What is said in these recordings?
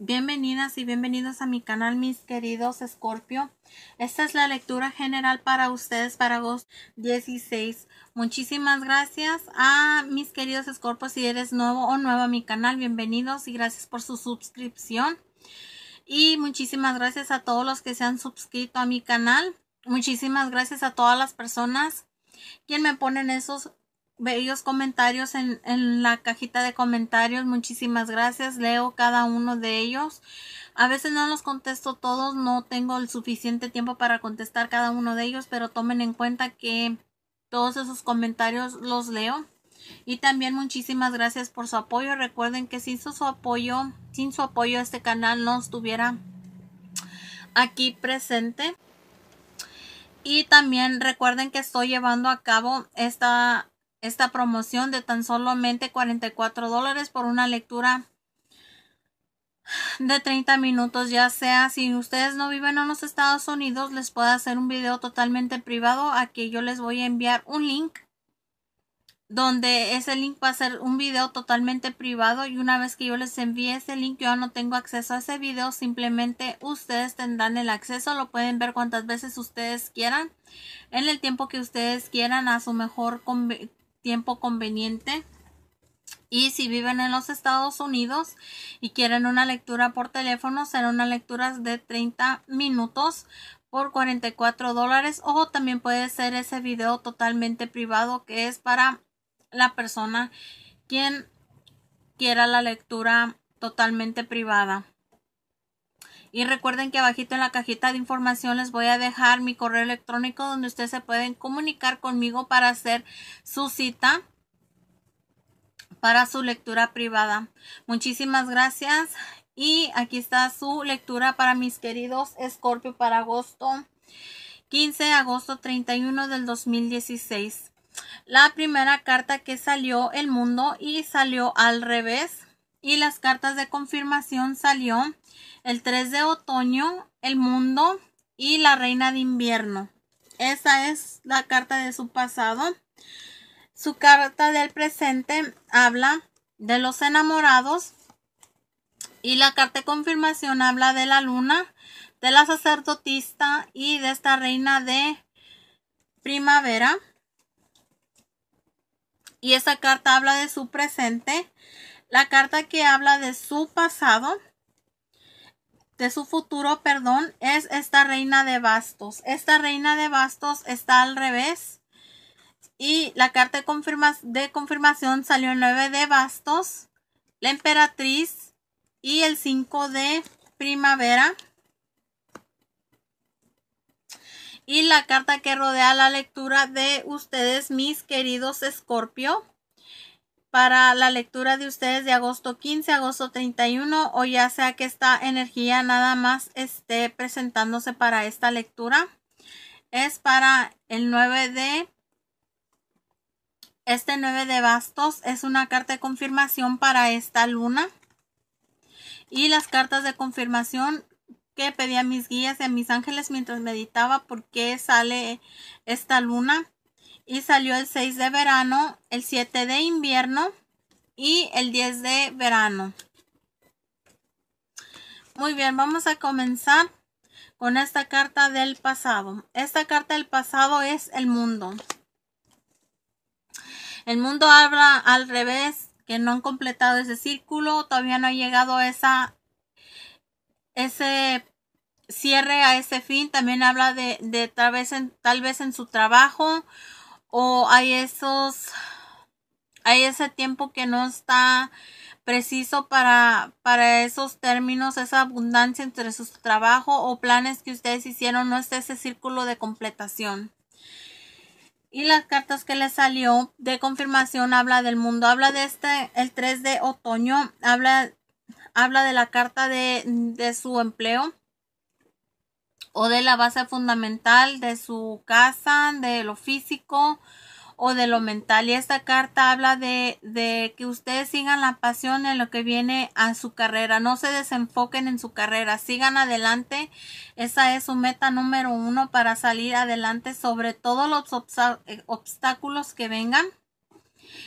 Bienvenidas y bienvenidos a mi canal, mis queridos Escorpio. Esta es la lectura general para ustedes para vos 16. Muchísimas gracias a mis queridos Escorpios Si eres nuevo o nueva a mi canal, bienvenidos y gracias por su suscripción. Y muchísimas gracias a todos los que se han suscrito a mi canal. Muchísimas gracias a todas las personas quien me ponen esos bellos comentarios en, la cajita de comentarios. Muchísimas gracias. Leo cada uno de ellos. A veces no los contesto todos, no tengo el suficiente tiempo para contestar cada uno de ellos, pero tomen en cuenta que todos esos comentarios los leo. Y también muchísimas gracias por su apoyo. Recuerden que sin su apoyo, sin su apoyo este canal no estuviera aquí presente. Y también recuerden que estoy llevando a cabo esta esta promoción de tan solamente 44 dólares por una lectura de 30 minutos, ya sea si ustedes no viven en los Estados Unidos, les puedo hacer un video totalmente privado Aquí yo les voy a enviar un link donde ese link va a ser un video totalmente privado y una vez que yo les envíe ese link yo no tengo acceso a ese video simplemente ustedes tendrán el acceso lo pueden ver cuantas veces ustedes quieran en el tiempo que ustedes quieran a su mejor tiempo conveniente. Y si viven en los Estados Unidos y quieren una lectura por teléfono, será una lectura de 30 minutos por 44 dólares o también puede ser ese video totalmente privado que es para la persona quien quiera la lectura totalmente privada. Y recuerden que abajito en la cajita de información les voy a dejar mi correo electrónico donde ustedes se pueden comunicar conmigo para hacer su cita para su lectura privada. Muchísimas gracias. Y aquí está su lectura para mis queridos Escorpio para agosto 15 de agosto 31 del 2016. La primera carta que salió el mundo y salió al revés. Y las cartas de confirmación salió el 3 de otoño, El mundo y La reina de invierno. Esa es la carta de su pasado. Su carta del presente habla de los enamorados y la carta de confirmación habla de la luna, de la sacerdotista y de esta reina de primavera. Y esa carta habla de su presente. La carta que habla de su pasado de su futuro, perdón, es esta reina de bastos. Esta reina de bastos está al revés. Y la carta de, de confirmación salió 9 de bastos, la emperatriz y el 5 de primavera. Y la carta que rodea la lectura de ustedes, mis queridos Escorpio para la lectura de ustedes de agosto 15, agosto 31 o ya sea que esta energía nada más esté presentándose para esta lectura. Es para el 9 de... Este 9 de bastos es una carta de confirmación para esta luna. Y las cartas de confirmación que pedí a mis guías y a mis ángeles mientras meditaba por qué sale esta luna y salió el 6 de verano, el 7 de invierno y el 10 de verano. Muy bien, vamos a comenzar con esta carta del pasado. Esta carta del pasado es el mundo. El mundo habla al revés, que no han completado ese círculo, todavía no ha llegado esa, ese cierre a ese fin. También habla de, de tal, vez en, tal vez en su trabajo o hay esos hay ese tiempo que no está preciso para, para esos términos, esa abundancia entre su trabajo o planes que ustedes hicieron, no está ese círculo de completación. Y las cartas que le salió de confirmación habla del mundo, habla de este, el 3 de otoño, habla, habla de la carta de, de su empleo, o de la base fundamental de su casa, de lo físico o de lo mental. Y esta carta habla de, que ustedes sigan la pasión en lo que viene a su carrera, no se desenfoquen en su carrera, sigan adelante. Esa es su meta número uno para salir adelante sobre todos los eh, obstáculos que vengan.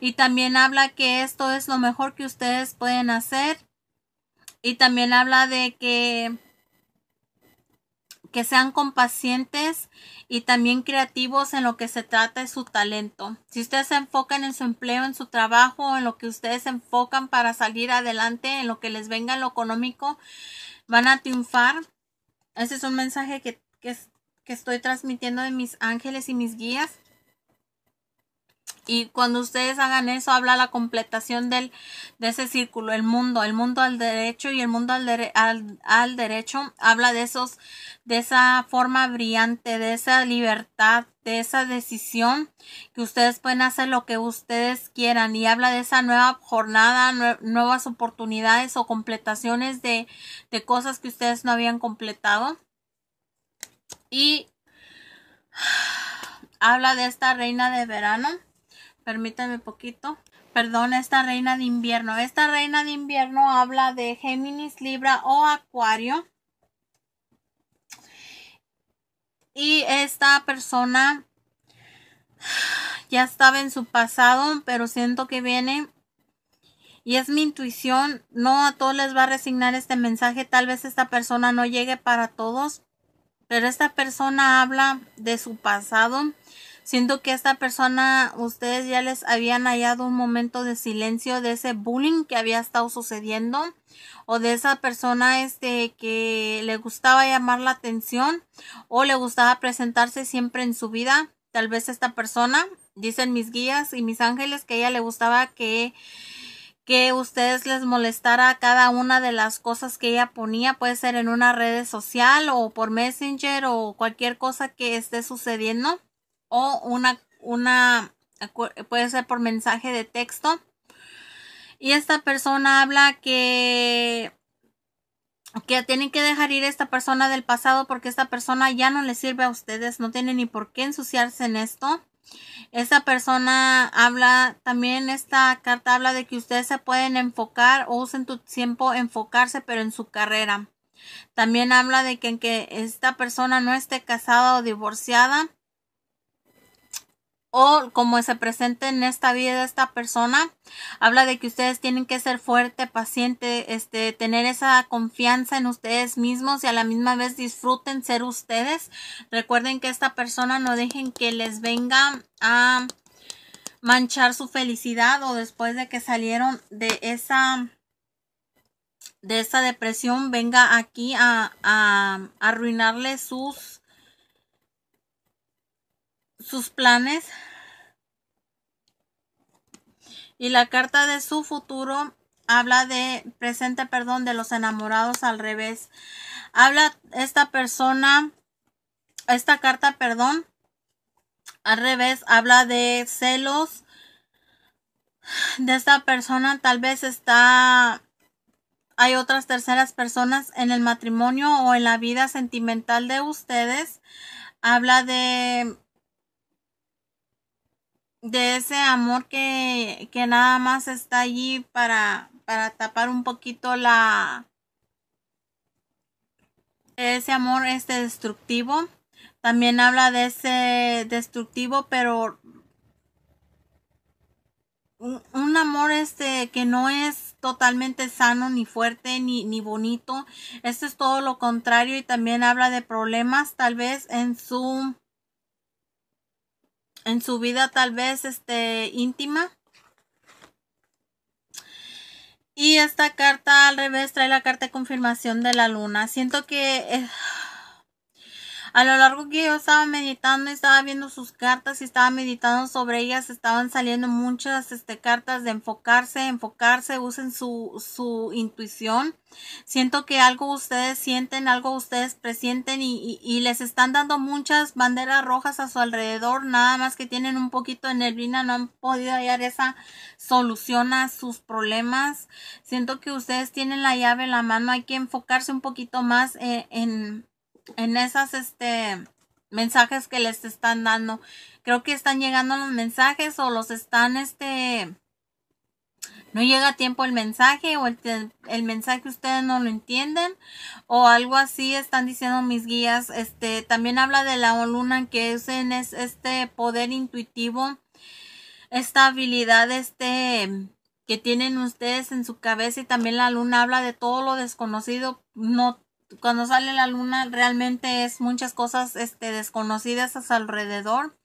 Y también habla que esto es lo mejor que ustedes pueden hacer. Y también habla de que que sean compacientes y también creativos en lo que se trata de su talento. Si ustedes se enfocan en su empleo, en su trabajo, en lo que ustedes se enfocan para salir adelante, en lo que les venga en lo económico, van a triunfar. Ese es un mensaje que, que estoy transmitiendo de mis ángeles y mis guías. Y cuando ustedes hagan eso, habla la completación del, de ese círculo, el mundo, el mundo al derecho y el mundo al, derecho, habla de esos, de esa forma brillante, de esa libertad, de esa decisión que ustedes pueden hacer lo que ustedes quieran y habla de esa nueva jornada, nuevas oportunidades o completaciones de cosas que ustedes no habían completado. Y habla de esta reina de verano Permítanme poquito. Perdón, esta reina de invierno. Esta reina de invierno habla de Géminis, Libra o Acuario. Y esta persona ya estaba en su pasado, pero siento que viene. Y es mi intuición, no a todos les va a resignar este mensaje, tal vez esta persona no llegue para todos, pero esta persona habla de su pasado, Siento que esta persona, ustedes ya les habían hallado un momento de silencio de ese bullying que había estado sucediendo o de esa persona este que le gustaba llamar la atención o le gustaba presentarse siempre en su vida. Tal vez esta persona, dicen mis guías y mis ángeles, que a ella le gustaba que que ustedes les molestara cada una de las cosas que ella ponía, puede ser en una red social o por Messenger o cualquier cosa que esté sucediendo o una, una, puede ser por mensaje de texto. Y esta persona habla que, que tienen que dejar ir a esta persona del pasado porque esta persona ya no les sirve a ustedes, no tienen ni por qué ensuciarse en esto. Esta persona habla, también esta carta habla de que ustedes se pueden enfocar o usen tu tiempo enfocarse, pero en su carrera. También habla de que que esta persona no esté casada o divorciada, o como se presenta en esta vida esta persona, habla de que ustedes tienen que ser fuerte, paciente, este, tener esa confianza en ustedes mismos y a la misma vez disfruten ser ustedes. Recuerden que esta persona no dejen que les venga a manchar su felicidad o después de que salieron de esa de esa depresión venga aquí a, a arruinarle sus sus planes y la carta de su futuro habla de presente, perdón, de los enamorados al revés. Habla esta persona, esta carta, perdón, al revés, habla de celos de esta persona. Tal vez está, hay otras terceras personas en el matrimonio o en la vida sentimental de ustedes. Habla de de ese amor que, nada más está allí para, tapar un poquito la ese amor este destructivo también habla de ese destructivo pero un, amor este que no es totalmente sano ni fuerte ni, ni bonito Esto es todo lo contrario y también habla de problemas tal vez en su en su vida tal vez este, íntima. Y esta carta al revés trae la carta de confirmación de la luna. Siento que... Eh, a lo largo que yo estaba meditando, estaba viendo sus cartas y estaba meditando sobre ellas, estaban saliendo muchas este, cartas de enfocarse, enfocarse, usen su, su intuición. Siento que algo ustedes sienten, algo ustedes presienten y, y, les están dando muchas banderas rojas a su alrededor, nada más que tienen un poquito de nervina, no han podido hallar esa solución a sus problemas. Siento que ustedes tienen la llave en la mano, hay que enfocarse un poquito más eh, en en esas este mensajes que les están dando. Creo que están llegando los mensajes o los están este no llega a tiempo el mensaje o el, mensaje ustedes no lo entienden o algo así están diciendo mis guías. Este también habla de la luna que es en es, este poder intuitivo, esta habilidad este que tienen ustedes en su cabeza y también la luna habla de todo lo desconocido. No cuando sale la luna realmente es muchas cosas este, desconocidas a su alrededor.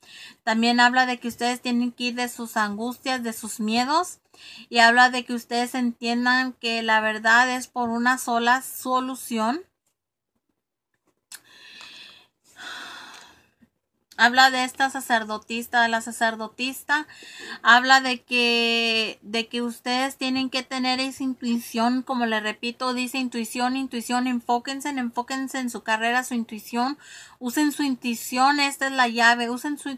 También habla de que ustedes tienen que ir de sus angustias, de sus miedos. Y habla de que ustedes entiendan que la verdad es por una sola solución. Habla de esta sacerdotista, de la sacerdotista. Habla de que, de que ustedes tienen que tener esa intuición, como le repito, dice intuición, intuición, enfóquense, enfóquense en su carrera, su intuición. Usen su intuición, esta es la llave, usen su,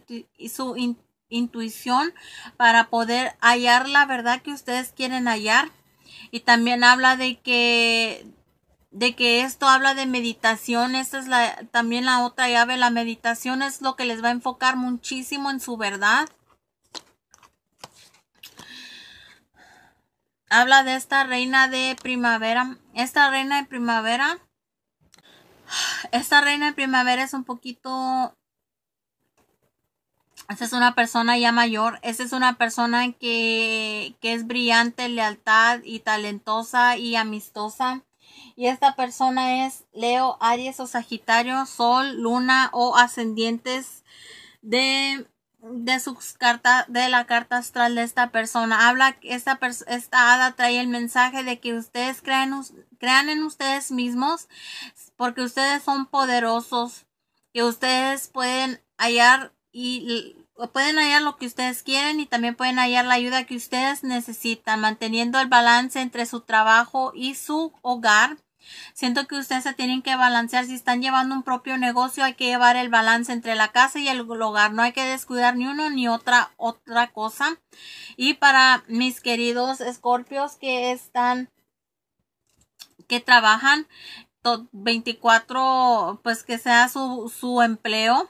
su intuición para poder hallar la verdad que ustedes quieren hallar. Y también habla de que de que esto habla de meditación, esta es la, también la otra llave, la meditación es lo que les va a enfocar muchísimo en su verdad. Habla de esta reina de primavera. Esta reina de primavera. Esta reina de primavera es un poquito esta es una persona ya mayor. Esta es una persona que, que, es brillante, lealtad y talentosa y amistosa. Y esta persona es Leo, Aries o Sagitario, Sol, Luna o ascendientes de, de la carta astral de esta persona. Habla, esta, hada trae el mensaje de que ustedes crean, crean en ustedes mismos porque ustedes son poderosos, que ustedes pueden hallar y pueden hallar lo que ustedes quieren y también pueden hallar la ayuda que ustedes necesitan, manteniendo el balance entre su trabajo y su hogar. Siento que ustedes se tienen que balancear. Si están llevando un propio negocio, hay que llevar el balance entre la casa y el hogar. No hay que descuidar ni uno ni otra otra cosa. Y para mis queridos escorpios que están que trabajan 24, pues que sea su, su empleo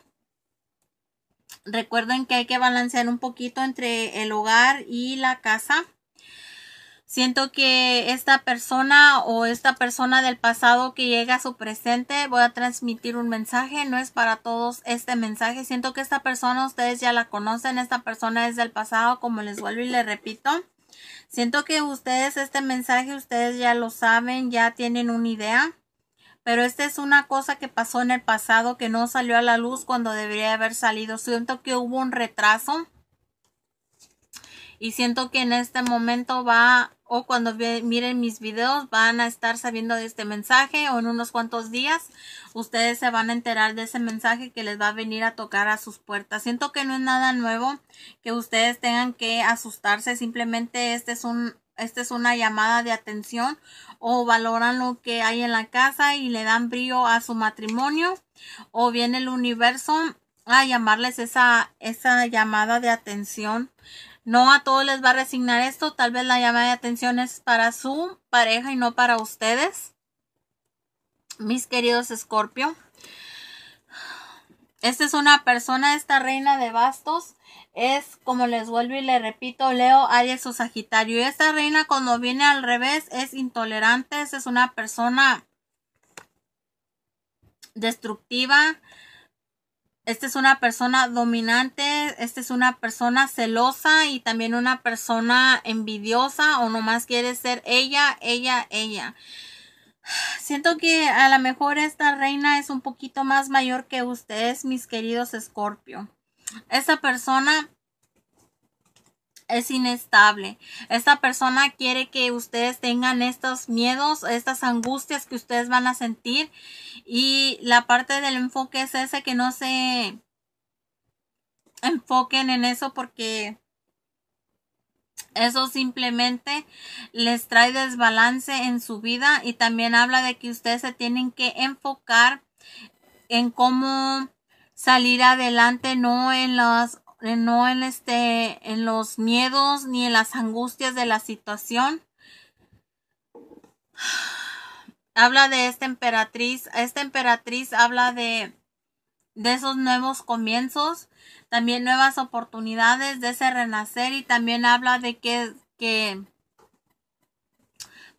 Recuerden que hay que balancear un poquito entre el hogar y la casa. Siento que esta persona o esta persona del pasado que llega a su presente, voy a transmitir un mensaje, no es para todos este mensaje. Siento que esta persona ustedes ya la conocen, esta persona es del pasado, como les vuelvo y les repito. Siento que ustedes este mensaje, ustedes ya lo saben, ya tienen una idea. Pero esta es una cosa que pasó en el pasado que no salió a la luz cuando debería haber salido. Siento que hubo un retraso. Y siento que en este momento va, o cuando miren mis videos, van a estar sabiendo de este mensaje, o en unos cuantos días, ustedes se van a enterar de ese mensaje que les va a venir a tocar a sus puertas. Siento que no es nada nuevo que ustedes tengan que asustarse, simplemente este es un esta es una llamada de atención o valoran lo que hay en la casa y le dan brío a su matrimonio o viene el universo a llamarles esa, esa llamada de atención. No a todos les va a resignar esto, tal vez la llamada de atención es para su pareja y no para ustedes. Mis queridos Escorpio. Esta es una persona, esta reina de bastos. Es, como les vuelvo y le repito, Leo, Aries o Sagitario. Y Esta reina cuando viene al revés es intolerante. Esta es una persona destructiva. Esta es una persona dominante, esta es una persona celosa y también una persona envidiosa o nomás quiere ser ella, ella, ella. Siento que a lo mejor esta reina es un poquito más mayor que ustedes, mis queridos Escorpio. Esta persona es inestable. Esta persona quiere que ustedes tengan estos miedos, estas angustias que ustedes van a sentir. Y la parte del enfoque es ese que no se enfoquen en eso porque eso simplemente les trae desbalance en su vida y también habla de que ustedes se tienen que enfocar en cómo salir adelante, no en no en este en los miedos ni en las angustias de la situación. Habla de esta emperatriz, esta emperatriz habla de de esos nuevos comienzos, también nuevas oportunidades de ese renacer y también habla de que,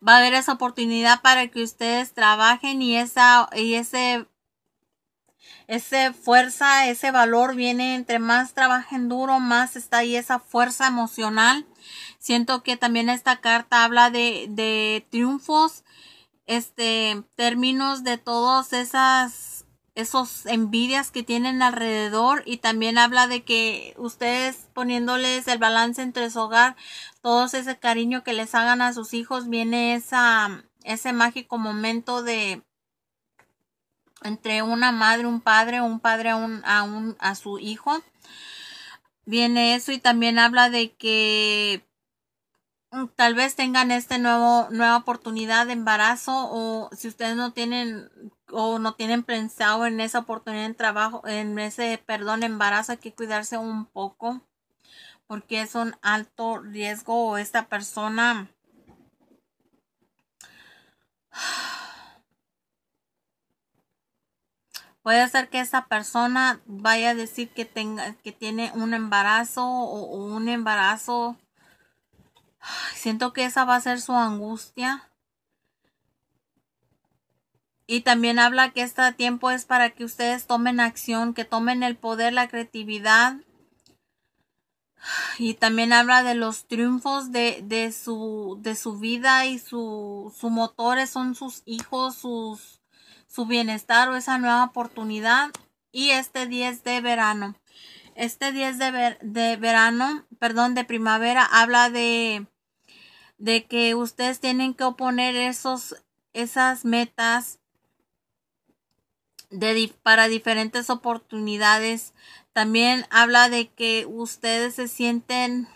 va a haber esa oportunidad para que ustedes trabajen y esa y ese ese fuerza, ese valor viene entre más trabajen duro, más está ahí esa fuerza emocional. Siento que también esta carta habla de, de triunfos, este, términos de todas esas esos envidias que tienen alrededor y también habla de que ustedes poniéndoles el balance entre su hogar, todo ese cariño que les hagan a sus hijos, viene esa, ese mágico momento de entre una madre, un padre, un padre a, un, a su hijo. Viene eso y también habla de que Mm, tal vez tengan este nuevo nueva oportunidad de embarazo o si ustedes no tienen o no tienen pensado en esa oportunidad de trabajo en ese perdón embarazo hay que cuidarse un poco porque es un alto riesgo o esta persona puede ser que esta persona vaya a decir que tenga que tiene un embarazo o un embarazo Siento que esa va a ser su angustia. Y también habla que este tiempo es para que ustedes tomen acción, que tomen el poder, la creatividad. Y también habla de los triunfos de, de, su, vida y su, motores son sus hijos, sus, su bienestar o esa nueva oportunidad. Y este 10 de verano. Este 10 de, de verano, perdón, de primavera, habla de de que ustedes tienen que oponer esos, esas metas para diferentes oportunidades. También habla de que ustedes se sienten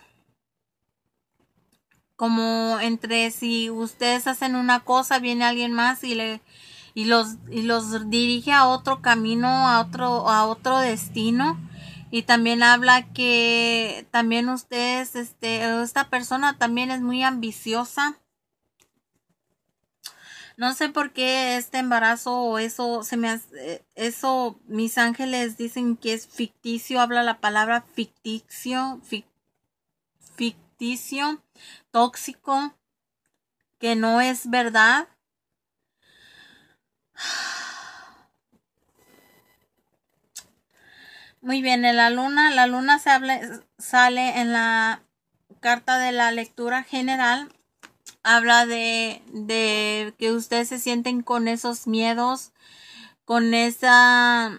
como entre si ustedes hacen una cosa, viene alguien más y le y los, y los dirige a otro camino, a otro, a otro destino y también habla que también ustedes, este, esta persona también es muy ambiciosa. No sé por qué este embarazo o eso se me eso mis ángeles dicen que es ficticio, habla la palabra ficticio, ficticio, tóxico, que no es verdad. Muy bien, en la luna, la luna se habla sale en la carta de la lectura general. Habla de, que ustedes se sienten con esos miedos, con esa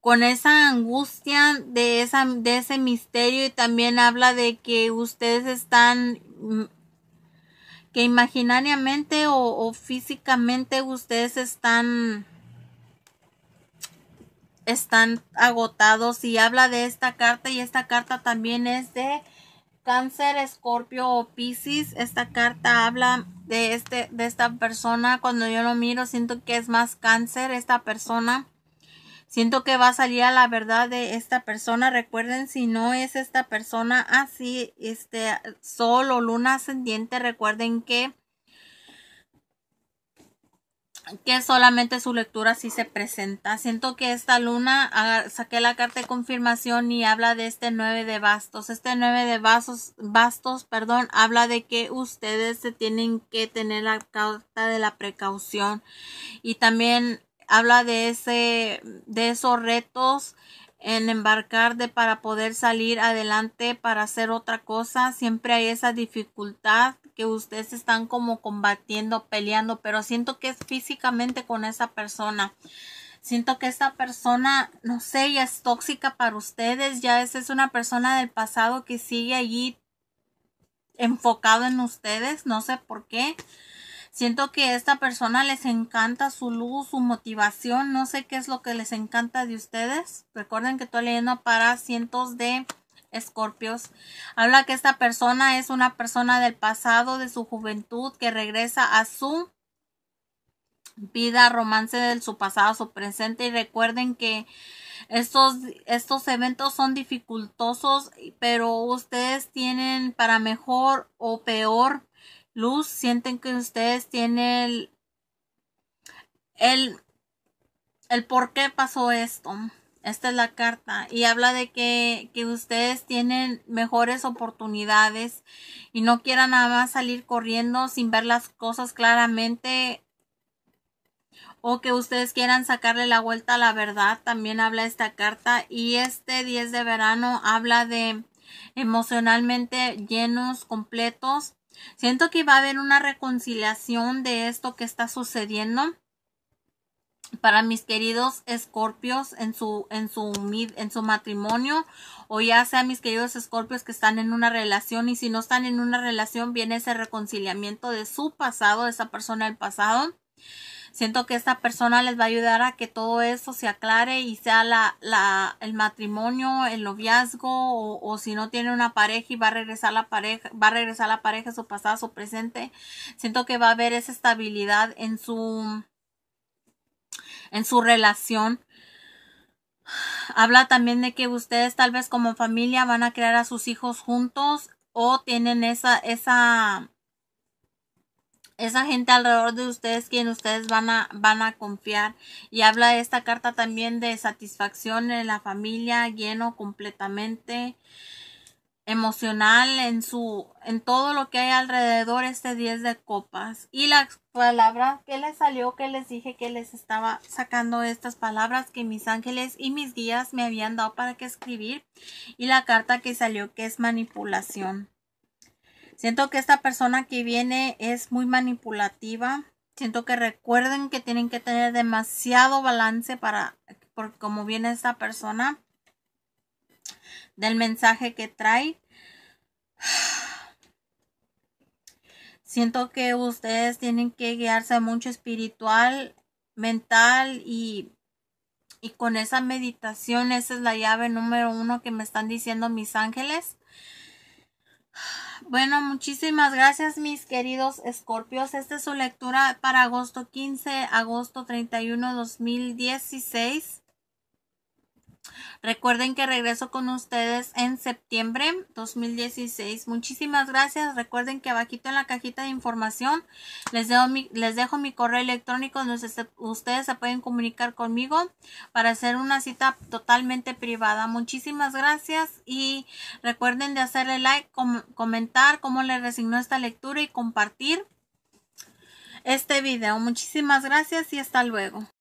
con esa angustia de, esa, de ese misterio y también habla de que ustedes están mm, que imaginariamente o físicamente ustedes están están agotados y habla de esta carta y esta carta también es de cáncer, escorpio o piscis. Esta carta habla de, este, de esta persona. Cuando yo lo miro siento que es más cáncer esta persona. Siento que va a salir a la verdad de esta persona. Recuerden, si no es esta persona así, ah, este sol o luna ascendiente, recuerden que que solamente su lectura sí se presenta. Siento que esta luna, saqué la carta de confirmación y habla de este 9 de bastos. Este 9 de bastos, bastos, perdón, habla de que ustedes se tienen que tener la carta de la precaución y también habla de ese, de esos retos en embarcar de para poder salir adelante para hacer otra cosa. Siempre hay esa dificultad que ustedes están como combatiendo, peleando, pero siento que es físicamente con esa persona. Siento que esta persona, no sé, ya es tóxica para ustedes, ya es, es una persona del pasado que sigue allí enfocado en ustedes, no sé por qué. Siento que esta persona les encanta su luz, su motivación, no sé qué es lo que les encanta de ustedes. Recuerden que estoy leyendo para cientos de escorpios. Habla que esta persona es una persona del pasado, de su juventud, que regresa a su vida, romance de su pasado, su presente. Y recuerden que estos, estos eventos son dificultosos, pero ustedes tienen para mejor o peor luz. Sienten que ustedes tienen el, el por qué pasó esto. Esta es la carta y habla de que, ustedes tienen mejores oportunidades y no quieran nada más salir corriendo sin ver las cosas claramente o que ustedes quieran sacarle la vuelta a la verdad, también habla esta carta. Y este 10 de verano habla de emocionalmente llenos, completos. Siento que va a haber una reconciliación de esto que está sucediendo para mis queridos escorpios en su, en su, en su matrimonio o ya sea mis queridos escorpios que están en una relación y si no están en una relación viene ese reconciliamiento de su pasado, de esa persona del pasado. Siento que esta persona les va a ayudar a que todo eso se aclare y sea la, la, el matrimonio, el noviazgo o, o, si no tiene una pareja y va a regresar la pareja, va a regresar la pareja su pasado, su presente. Siento que va a haber esa estabilidad en su en su relación. Habla también de que ustedes tal vez como familia van a crear a sus hijos juntos o tienen esa, esa, esa gente alrededor de ustedes quien ustedes van a, van a confiar. Y habla de esta carta también de satisfacción en la familia, lleno completamente emocional, en su, en todo lo que hay alrededor este 10 de copas. Y las palabras que les salió, que les dije que les estaba sacando estas palabras que mis ángeles y mis guías me habían dado para que escribir. Y la carta que salió que es manipulación. Siento que esta persona que viene es muy manipulativa. Siento que recuerden que tienen que tener demasiado balance para, porque como viene esta persona del mensaje que trae. Siento que ustedes tienen que guiarse mucho espiritual, mental y, con esa meditación, esa es la llave número uno que me están diciendo mis ángeles. Bueno, muchísimas gracias mis queridos escorpios. Esta es su lectura para agosto 15, agosto 31, 2016. Recuerden que regreso con ustedes en septiembre 2016. Muchísimas gracias. Recuerden que abajito en la cajita de información les dejo mi, les dejo mi correo electrónico donde ustedes se pueden comunicar conmigo para hacer una cita totalmente privada. Muchísimas gracias y recuerden de hacerle like, comentar cómo les resignó esta lectura y compartir este video. Muchísimas gracias y hasta luego.